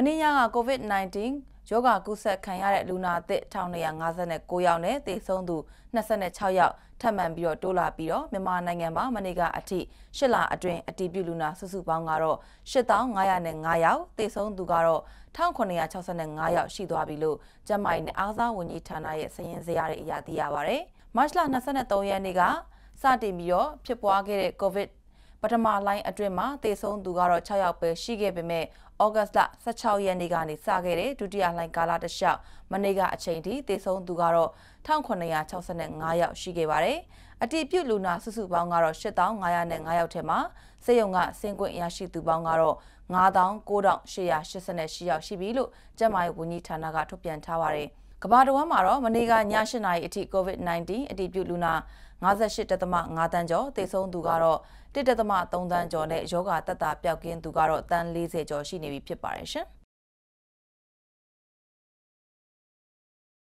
မနေ့ညက COVID-19 ယောဂကူးစက်ခံရတဲ့လူနာအသစ်1259ယောက်နဲ့သေဆုံးသူ26ယောက်ထပ်မံပြီးတော့တိုးလာပြီးတော့မြန်မာနိုင်ငံမှာမနေ့ကအထိ8လအတွင်းအတည်ပြုလူနာစုစုပေါင်းကတော့8505ယောက်သေဆုံးသူကတော့1965ယောက်ရှိသွားပြီလို့ကျန်းမာရေးနဲ့အားစားဝန်ကြီးဌာနရဲ့စာရင်းဇယားတွေအရသိရပါဗျ။မတ်လ23ရက်နေ့ကစတင်ပြီးတော့ဖြစ်ပွားခဲ့တဲ့ COVID ပထမလိုင်းအတွင်းမှာသေဆုံးသူကတော့6ယောက်ပဲရှိခဲ့ပေမဲ့ဩဂတ်လ16ရက်နေ့ကနေစခဲ့တဲ့ဒုတိယလိုင်းကာလတစ်လျှောက်မနေ့ကအချိန်ထိသေဆုံးသူကတော့1965ယောက်ရှိခဲ့ပါတယ်။အတိပြုလူနာ စုစုပေါင်းကတော့8505ယောက်ထဲမှာစေယုံကစင်ကွင်ရရှိသူပေါင်းကတော့9988ယောက်ရှိပြီလို့ကျန်းမာရေးဝန်ကြီးဌာနကထုတ်ပြန်ထားပါတယ်။ကမ္ဘာတဝန်းမှာတော့မနေ့ကည8နာရီအထိ COVID-19 အတည်ပြုလူနာ58.5တန်းကျော်သေဆုံးသူကတော့1.3တန်းကျော်နဲ့ယောဂါတက်တာပျောက်ကင်းသူကတော့တန်း40ကျော်ရှိနေပြီဖြစ်ပါတယ်ရှင်။